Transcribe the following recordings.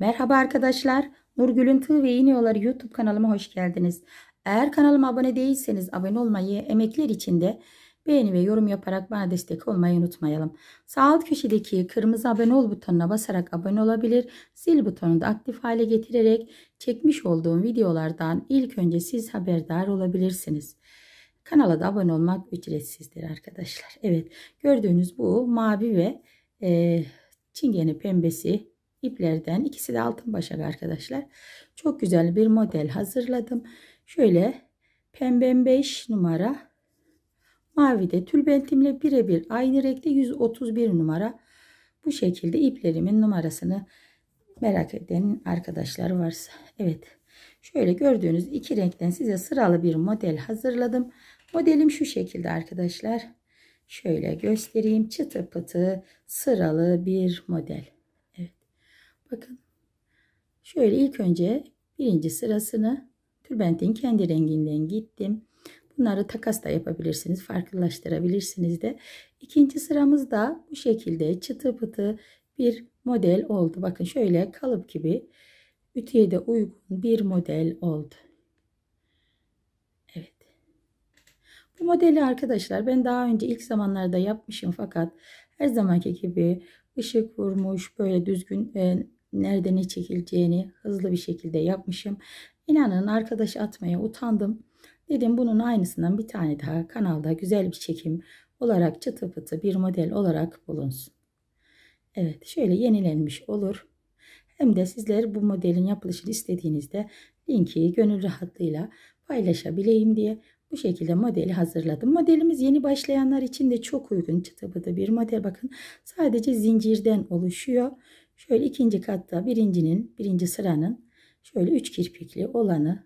Merhaba arkadaşlar. Nurgül'ün Tığ ve İğne Yolları YouTube kanalıma hoş geldiniz. Eğer kanalıma abone değilseniz abone olmayı, emekler için de beğeni ve yorum yaparak bana destek olmayı unutmayalım. Sağ alt köşedeki kırmızı abone ol butonuna basarak abone olabilir, zil butonunu da aktif hale getirerek çekmiş olduğum videolardan ilk önce siz haberdar olabilirsiniz. Kanala da abone olmak ücretsizdir arkadaşlar. Evet gördüğünüz bu mavi ve e, çingene pembesi iplerden ikisi de altın başak arkadaşlar. Çok güzel bir model hazırladım. Şöyle pembe 5 numara mavi de tülbentimle birebir aynı renkte 131 numara bu şekilde iplerimin numarasını merak eden arkadaşlar varsa evet şöyle gördüğünüz iki renkten size sıralı bir model hazırladım modelim şu şekilde arkadaşlar şöyle göstereyim çıtı pıtı sıralı bir model Bakın. Şöyle ilk önce birinci sırasını tülbentin kendi renginden gittim. Bunları takas da yapabilirsiniz. Farklılaştırabilirsiniz de. İkinci sıramız da bu şekilde çıtı pıtı bir model oldu. Bakın şöyle kalıp gibi ütüye de uygun bir model oldu. Evet. Bu modeli arkadaşlar ben daha önce ilk zamanlarda yapmışım fakat her zamanki gibi ışık vurmuş böyle düzgün e, nerede ne çekileceğini hızlı bir şekilde yapmışım. İnanın arkadaş atmaya utandım. Dedim bunun aynısından bir tane daha kanalda güzel bir çekim olarak çıtı pıtı bir model olarak bulunsun. Evet şöyle yenilenmiş olur. Hem de sizler bu modelin yapılışını istediğinizde linki gönül rahatlığıyla paylaşabileyim diye bu şekilde modeli hazırladım. Modelimiz yeni başlayanlar için de çok uygun çıtı pıtı bir model. Bakın sadece zincirden oluşuyor. Şöyle ikinci katta birincinin, birinci sıranın şöyle üç kirpikli olanı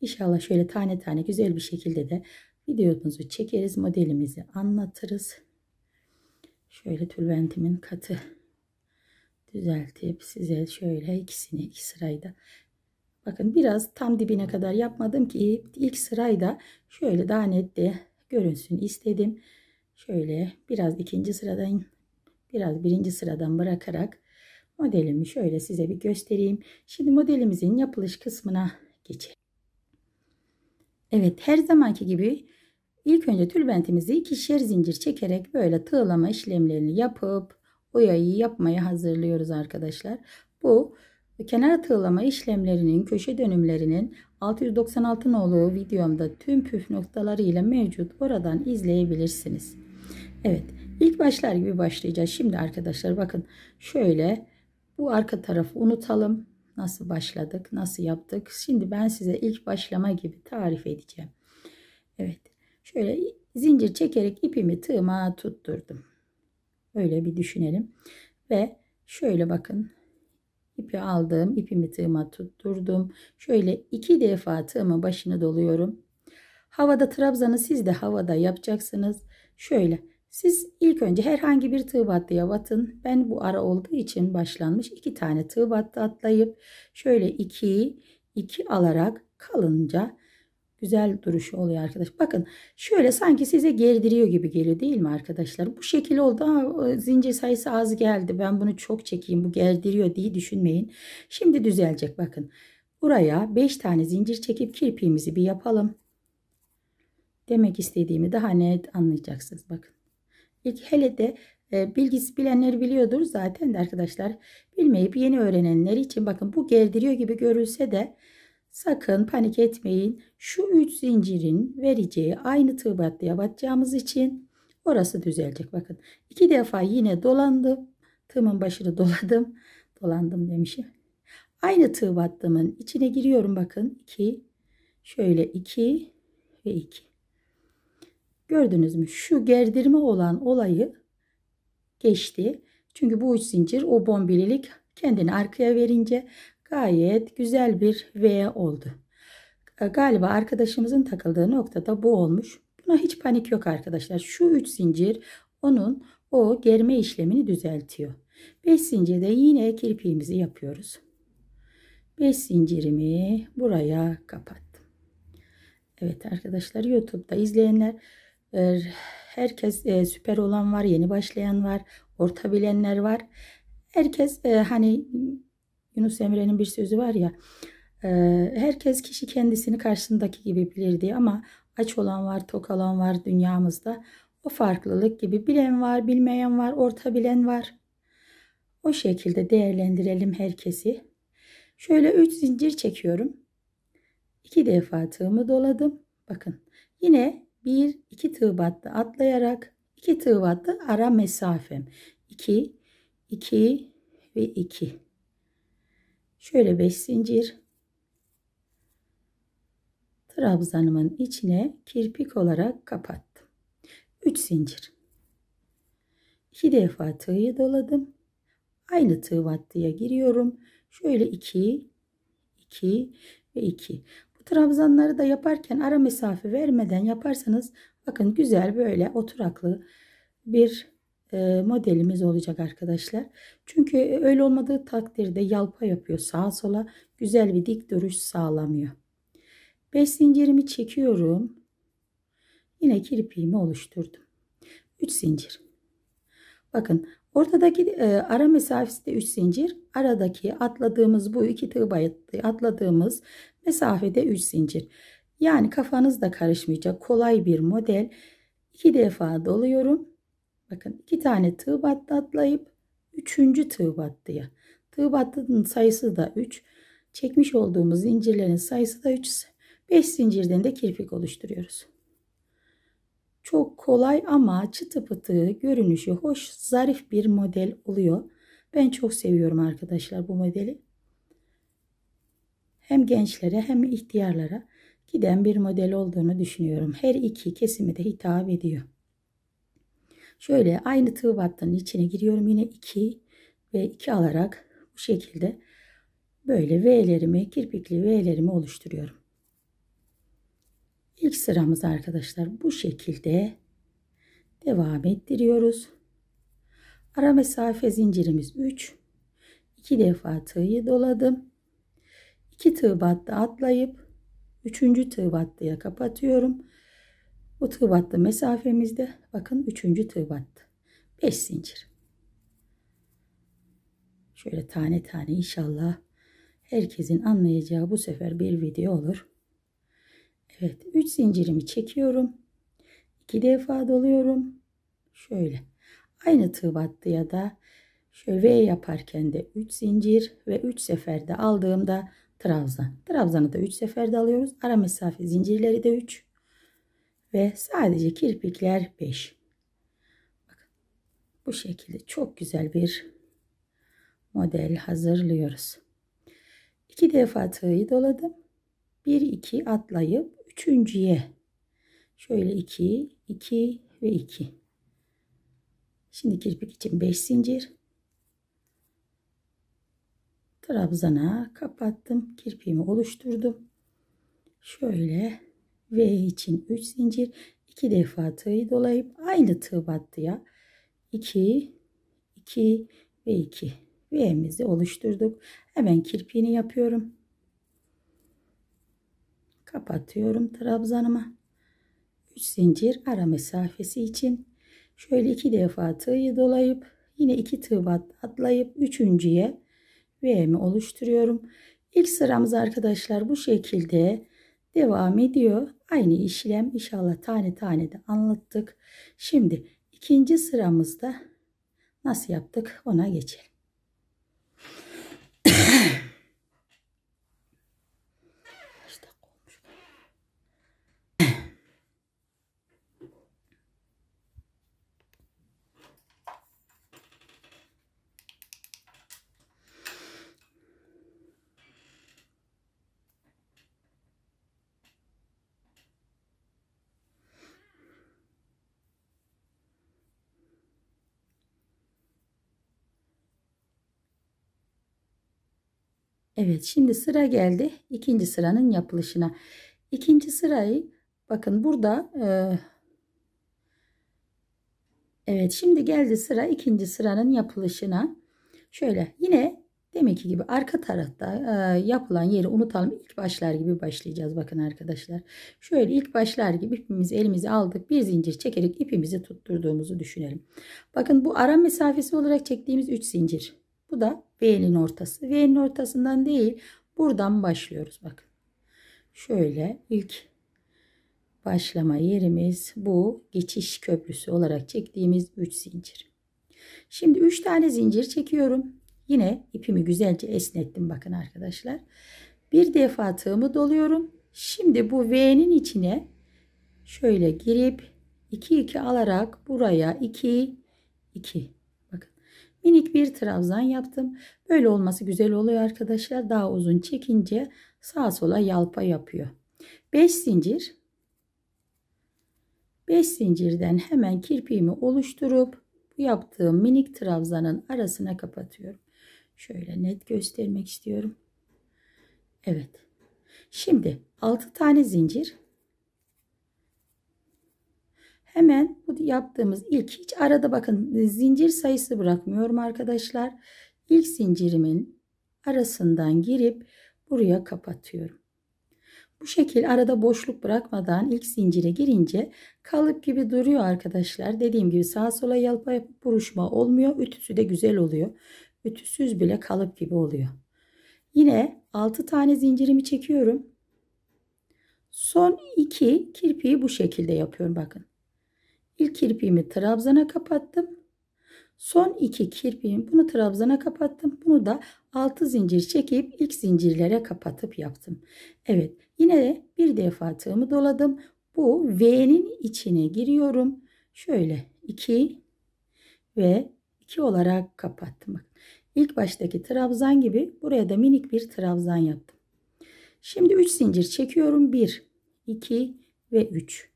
inşallah şöyle tane tane güzel bir şekilde de videomuzu çekeriz. Modelimizi anlatırız. Şöyle tülbentimin katı düzeltip size şöyle ikisini iki sırayı da bakın biraz tam dibine kadar yapmadım ki ilk sırayı da şöyle daha net de görünsün istedim. Şöyle biraz ikinci sıradan biraz birinci sıradan bırakarak modelimi şöyle size bir göstereyim. Şimdi modelimizin yapılış kısmına geçelim. Evet her zamanki gibi ilk önce tülbentimizi ikişer zincir çekerek böyle tığlama işlemlerini yapıp oyayı yapmaya hazırlıyoruz arkadaşlar. Bu kenar tığlama işlemlerinin köşe dönümlerinin 696 nolu videomda tüm püf noktalarıyla mevcut oradan izleyebilirsiniz. Evet İlk başlar gibi başlayacağız. Şimdi arkadaşlar bakın şöyle bu arka tarafı unutalım. Nasıl başladık, nasıl yaptık. Şimdi ben size ilk başlama gibi tarif edeceğim. Evet şöyle zincir çekerek ipimi tığıma tutturdum. Öyle bir düşünelim. Ve şöyle bakın ipi aldım ipimi tığıma tutturdum. Şöyle iki defa tığımın başını doluyorum. Havada trabzanı siz de havada yapacaksınız. Şöyle siz ilk önce herhangi bir tığ battıya batın. Ben bu ara olduğu için başlanmış iki tane tığ battı atlayıp şöyle iki iki alarak kalınca güzel duruşu oluyor arkadaş. Bakın şöyle sanki size gerdiriyor gibi geliyor değil mi arkadaşlar? Bu şekil oldu ama zincir sayısı az geldi. Ben bunu çok çekeyim bu gerdiriyor diye düşünmeyin. Şimdi düzelecek bakın. Buraya 5 tane zincir çekip kirpiğimizi bir yapalım. Demek istediğimi daha net anlayacaksınız bakın. İlk hele de e, bilgisi bilenler biliyordur zaten de arkadaşlar. Bilmeyip yeni öğrenenler için bakın bu gerdiriyor gibi görülse de sakın panik etmeyin. Şu üç zincirin vereceği aynı tığ battıya batacağımız için orası düzelecek. Bakın iki defa yine dolandım. Tığımın başını doladım. Dolandım demişim. Aynı tığ battımın içine giriyorum bakın. 2 şöyle 2 ve 2. Gördünüz mü? Şu gerdirme olan olayı geçti. Çünkü bu üç zincir o bombililik kendini arkaya verince gayet güzel bir V oldu. Ee, galiba arkadaşımızın takıldığı noktada bu olmuş. Buna hiç panik yok arkadaşlar. Şu üç zincir onun o germe işlemini düzeltiyor. 5 zincirde yine kirpiğimizi yapıyoruz. 5 zincirimi buraya kapattım. Evet arkadaşlar YouTube'da izleyenler ee, herkes e, süper olan var, yeni başlayan var, orta bilenler var. Herkes e, hani Yunus Emre'nin bir sözü var ya, e, herkes kişi kendisini karşısındaki gibi bilir diye ama aç olan var, tok olan var dünyamızda. O farklılık gibi bilen var, bilmeyen var, orta bilen var. O şekilde değerlendirelim herkesi. Şöyle 3 zincir çekiyorum. 2 defa tığımı doladım. Bakın yine 1 2 tığ battı atlayarak 2 tığ battı ara mesafem 2 2 ve 2 şöyle 5 zincir trabzanımın içine kirpik olarak kapattım 3 zincir 2 defa tığı doladım aynı tığ battıya giriyorum şöyle 2 2 ve 2 Trabzanları da yaparken ara mesafe vermeden yaparsanız bakın güzel böyle oturaklı bir e, modelimiz olacak arkadaşlar. Çünkü e, öyle olmadığı takdirde yalpa yapıyor sağa sola güzel bir dik duruş sağlamıyor. 5 zincirimi çekiyorum. Yine kirpiğimi oluşturdum. 3 zincir. Bakın ortadaki e, ara mesafesi de 3 zincir. Aradaki atladığımız bu iki tığ bayıttı atladığımız Mesafede 3 zincir. Yani kafanız da karışmayacak kolay bir model. 2 defa doluyorum. Bakın 2 tane tığ battı atlayıp 3. tığ battıya. Tığ battının sayısı da 3. Çekmiş olduğumuz zincirlerin sayısı da 3. 5 zincirden de kirpik oluşturuyoruz. Çok kolay ama çıtı pıtı görünüşü hoş, zarif bir model oluyor. Ben çok seviyorum arkadaşlar bu modeli hem gençlere hem ihtiyarlara giden bir model olduğunu düşünüyorum. Her iki kesime de hitap ediyor. Şöyle aynı tığ battının içine giriyorum. Yine 2 ve 2 alarak bu şekilde böyle V'lerimi, kirpikli V'lerimi oluşturuyorum. İlk sıramız arkadaşlar bu şekilde devam ettiriyoruz. Ara mesafe zincirimiz 3. 2 defa tığı doladım. 2 tığ battı atlayıp 3. tığ battıya kapatıyorum. Bu tığ battı mesafemizde bakın 3. tığ battı. 5 zincir. Şöyle tane tane inşallah herkesin anlayacağı bu sefer bir video olur. Evet 3 zincirimi çekiyorum. 2 defa doluyorum. Şöyle aynı tığ battı ya da şöyle V yaparken de 3 zincir ve 3 seferde aldığımda trabzan. Trabzanı da 3 seferde alıyoruz. Ara mesafe zincirleri de 3 ve sadece kirpikler 5. bu şekilde çok güzel bir model hazırlıyoruz. 2 defa tığı doladım. 1 2 atlayıp üçüncüye şöyle 2 2 ve 2. Şimdi kirpik için 5 zincir trabzana kapattım. Kirpiğimi oluşturdum. Şöyle V için 3 zincir. 2 defa tığı dolayıp aynı tığ battıya 2 2 ve 2 V'mizi oluşturduk. Hemen kirpiğini yapıyorum. Kapatıyorum trabzanıma. 3 zincir ara mesafesi için şöyle 2 defa tığı dolayıp yine 2 tığ batlayıp 3.ye üyemi oluşturuyorum. İlk sıramız arkadaşlar bu şekilde devam ediyor. Aynı işlem inşallah tane tane de anlattık. Şimdi ikinci sıramızda nasıl yaptık ona geçelim. Evet şimdi sıra geldi ikinci sıranın yapılışına. İkinci sırayı bakın burada e, Evet şimdi geldi sıra ikinci sıranın yapılışına. Şöyle yine deminki gibi arka tarafta e, yapılan yeri unutalım. ilk başlar gibi başlayacağız bakın arkadaşlar. Şöyle ilk başlar gibi ipimizi elimize aldık. Bir zincir çekerek ipimizi tutturduğumuzu düşünelim. Bakın bu ara mesafesi olarak çektiğimiz 3 zincir. Bu da V'nin ortası. V'nin ortasından değil buradan başlıyoruz bakın. Şöyle ilk başlama yerimiz bu geçiş köprüsü olarak çektiğimiz 3 zincir. Şimdi 3 tane zincir çekiyorum. Yine ipimi güzelce esnettim bakın arkadaşlar. Bir defa tığımı doluyorum. Şimdi bu V'nin içine şöyle girip 2 2 alarak buraya 2 2 minik bir trabzan yaptım. Böyle olması güzel oluyor arkadaşlar. Daha uzun çekince sağa sola yalpa yapıyor. 5 zincir 5 zincirden hemen kirpiğimi oluşturup bu yaptığım minik trabzanın arasına kapatıyorum. Şöyle net göstermek istiyorum. Evet. Şimdi 6 tane zincir Hemen bu yaptığımız ilk hiç arada bakın zincir sayısı bırakmıyorum arkadaşlar. İlk zincirimin arasından girip buraya kapatıyorum. Bu şekil arada boşluk bırakmadan ilk zincire girince kalıp gibi duruyor arkadaşlar. Dediğim gibi sağa sola yalpa yapıp buruşma olmuyor. Ütüsü de güzel oluyor. Ütüsüz bile kalıp gibi oluyor. Yine 6 tane zincirimi çekiyorum. Son 2 kirpiği bu şekilde yapıyorum bakın. İlk kirpiğimi trabzana kapattım. Son iki kirpiğim bunu trabzana kapattım. Bunu da 6 zincir çekip ilk zincirlere kapatıp yaptım. Evet yine de bir defa tığımı doladım. Bu V'nin içine giriyorum. Şöyle 2 ve 2 olarak kapattım. İlk baştaki trabzan gibi buraya da minik bir trabzan yaptım. Şimdi 3 zincir çekiyorum. 1, 2 ve 3.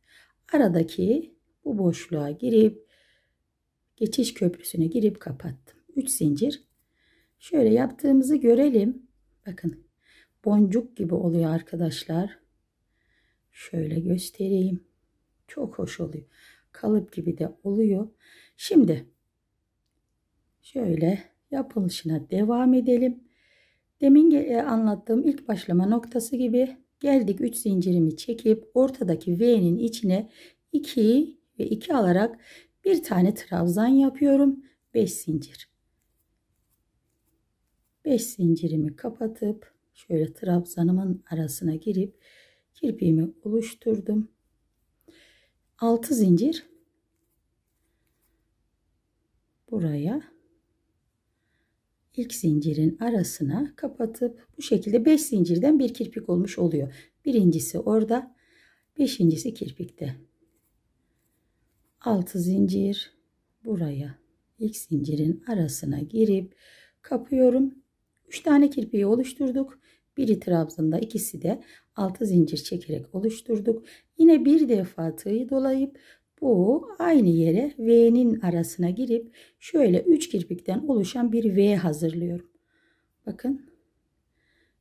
Aradaki bu boşluğa girip geçiş köprüsüne girip kapattım. 3 zincir. Şöyle yaptığımızı görelim. Bakın boncuk gibi oluyor arkadaşlar. Şöyle göstereyim. Çok hoş oluyor. Kalıp gibi de oluyor. Şimdi şöyle yapılışına devam edelim. Demin e, anlattığım ilk başlama noktası gibi geldik 3 zincirimi çekip ortadaki V'nin içine 2 ve 2 alarak bir tane trabzan yapıyorum. 5 zincir. 5 zincirimi kapatıp şöyle trabzanımın arasına girip kirpiğimi oluşturdum. 6 zincir buraya ilk zincirin arasına kapatıp bu şekilde 5 zincirden bir kirpik olmuş oluyor. Birincisi orada, beşincisi kirpikte. 6 zincir buraya ilk zincirin arasına girip kapıyorum. 3 tane kirpiği oluşturduk. Biri trabzında, ikisi de 6 zincir çekerek oluşturduk. Yine bir defa tığı dolayıp bu aynı yere V'nin arasına girip şöyle 3 kirpikten oluşan bir V hazırlıyorum. Bakın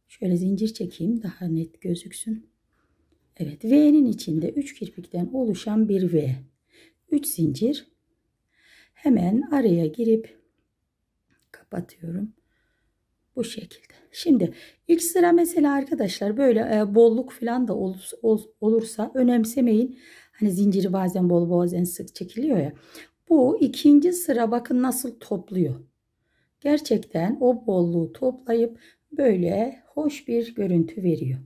şöyle zincir çekeyim daha net gözüksün. Evet V'nin içinde 3 kirpikten oluşan bir V. 3 zincir hemen araya girip kapatıyorum. Bu şekilde. Şimdi ilk sıra mesela arkadaşlar böyle e, bolluk falan da ol, ol, olursa önemsemeyin. Hani zinciri bazen bol bazen sık çekiliyor ya. Bu ikinci sıra bakın nasıl topluyor. Gerçekten o bolluğu toplayıp böyle hoş bir görüntü veriyor.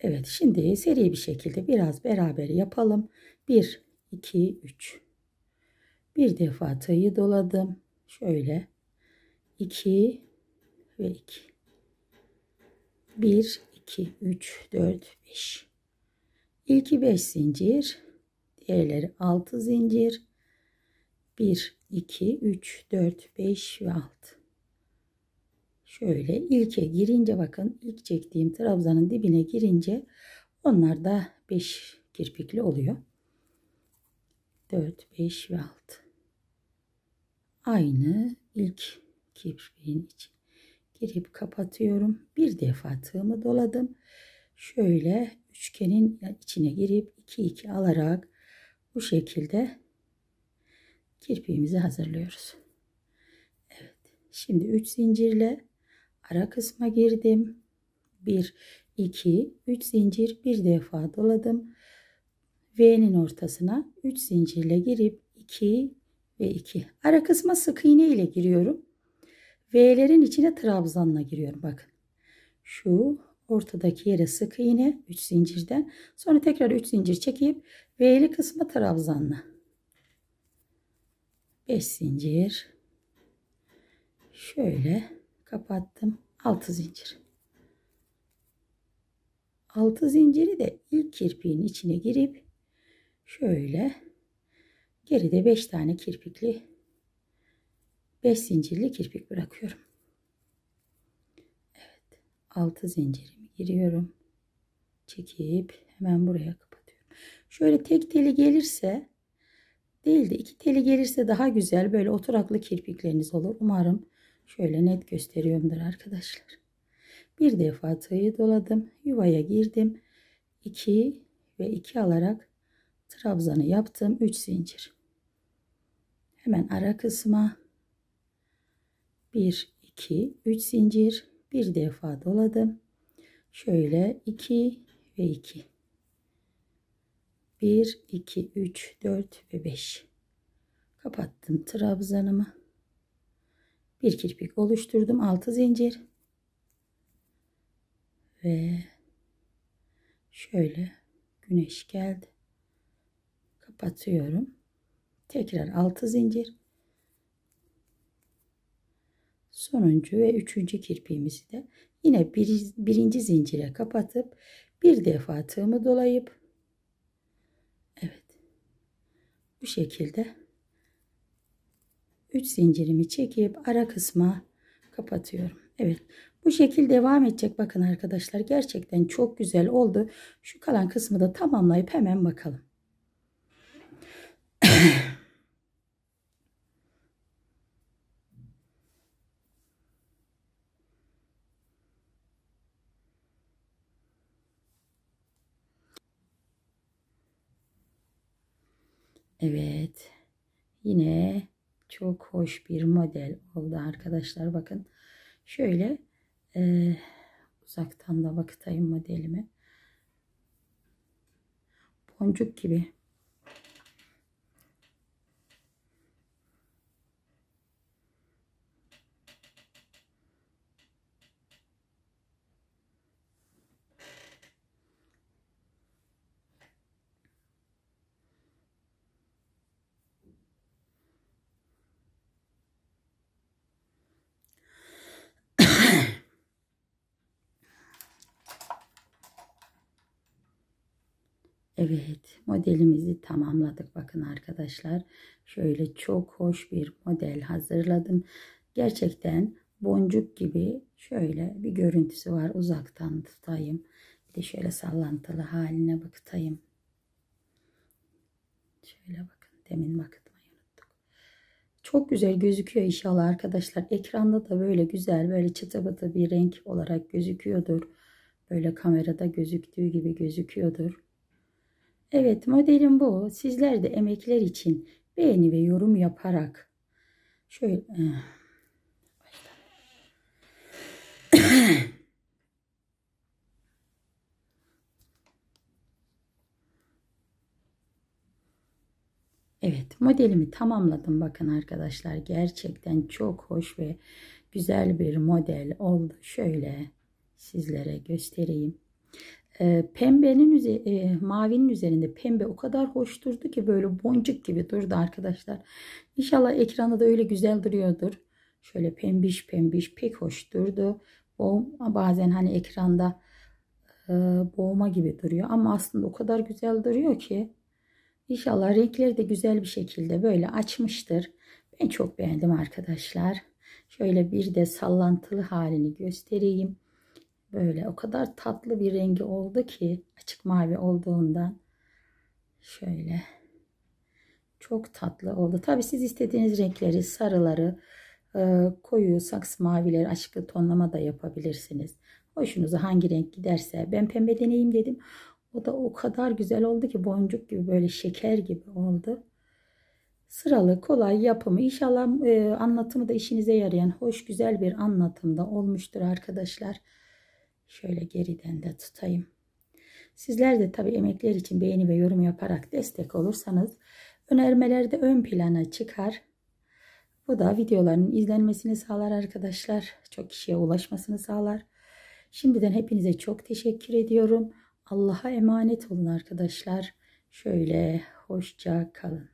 Evet şimdi seri bir şekilde biraz beraber yapalım. bir. 2 3 bir defa tayı doladım şöyle 2 ve 2 1 2 3 4 5 ilki 5 zincir diğerleri 6 zincir 1 2 3 4 5 ve 6 şöyle ilke girince bakın ilk çektiğim trabzanın dibine girince onlar da 5 kirpikli oluyor. 4, 5 ve 6. Aynı ilk kirpiğin için girip kapatıyorum. Bir defa tığımı doladım. Şöyle üçgenin içine girip 2 2 alarak bu şekilde kirpiğimizi hazırlıyoruz. Evet. Şimdi 3 zincirle ara kısma girdim. 1 2 3 zincir bir defa doladım. V'nin ortasına 3 zincirle girip 2 ve 2. Ara kısma sık iğne ile giriyorum. V'lerin içine trabzanla giriyorum. Bakın. Şu ortadaki yere sık iğne 3 zincirden. Sonra tekrar 3 zincir çekip V'li kısma trabzanla. 5 zincir. Şöyle kapattım. 6 zincir. 6 zinciri de ilk kirpiğin içine girip şöyle geride 5 tane kirpikli 5 zincirli kirpik bırakıyorum. Evet. 6 zincirimi giriyorum. Çekip hemen buraya kapatıyorum. Şöyle tek teli gelirse değil de iki teli gelirse daha güzel böyle oturaklı kirpikleriniz olur. Umarım şöyle net gösteriyorumdur arkadaşlar. Bir defa tığı doladım. Yuvaya girdim. 2 ve 2 alarak trabzanı yaptım 3 zincir hemen ara kısma 1 2 3 zincir bir defa doladım şöyle 2 ve 2 1 2 3 4 ve 5 kapattım trabzanımı bir kirpik oluşturdum 6 zincir ve şöyle güneş geldi kapatıyorum. Tekrar 6 zincir. Sonuncu ve üçüncü kirpiğimizi de yine bir, birinci zincire kapatıp bir defa tığımı dolayıp evet bu şekilde 3 zincirimi çekip ara kısma kapatıyorum. Evet bu şekil devam edecek bakın arkadaşlar gerçekten çok güzel oldu. Şu kalan kısmı da tamamlayıp hemen bakalım. Evet. Yine çok hoş bir model oldu arkadaşlar. Bakın şöyle e, uzaktan da bakıtayım modelimi. Boncuk gibi. Evet modelimizi tamamladık. Bakın arkadaşlar şöyle çok hoş bir model hazırladım. Gerçekten boncuk gibi şöyle bir görüntüsü var. Uzaktan tutayım. Bir de şöyle sallantılı haline bakıtayım. Şöyle bakın demin bakıtmayı unuttuk. Çok güzel gözüküyor inşallah arkadaşlar. Ekranda da böyle güzel böyle çıtı bıtı bir renk olarak gözüküyordur. Böyle kamerada gözüktüğü gibi gözüküyordur. Evet modelim bu. Sizler de emekler için beğeni ve yorum yaparak şöyle Evet modelimi tamamladım bakın arkadaşlar gerçekten çok hoş ve güzel bir model oldu şöyle sizlere göstereyim e, pembenin üze, e, mavinin üzerinde pembe o kadar hoş durdu ki böyle boncuk gibi durdu arkadaşlar. İnşallah ekranı da öyle güzel duruyordur. Şöyle pembiş pembiş pek hoş durdu. Boğma bazen hani ekranda e, boğma gibi duruyor ama aslında o kadar güzel duruyor ki. İnşallah renkleri de güzel bir şekilde böyle açmıştır. Ben çok beğendim arkadaşlar. Şöyle bir de sallantılı halini göstereyim. Böyle o kadar tatlı bir rengi oldu ki açık mavi olduğundan şöyle çok tatlı oldu. Tabi siz istediğiniz renkleri sarıları e, koyu saksı mavileri açık tonlama da yapabilirsiniz. Hoşunuza hangi renk giderse ben pembe deneyim dedim. O da o kadar güzel oldu ki boncuk gibi böyle şeker gibi oldu. Sıralı kolay yapımı inşallah e, anlatımı da işinize yarayan hoş güzel bir anlatımda olmuştur arkadaşlar. Şöyle geriden de tutayım. Sizler de tabii emekler için beğeni ve yorum yaparak destek olursanız önermeler de ön plana çıkar. Bu da videoların izlenmesini sağlar arkadaşlar. Çok kişiye ulaşmasını sağlar. Şimdiden hepinize çok teşekkür ediyorum. Allah'a emanet olun arkadaşlar. Şöyle hoşça kalın.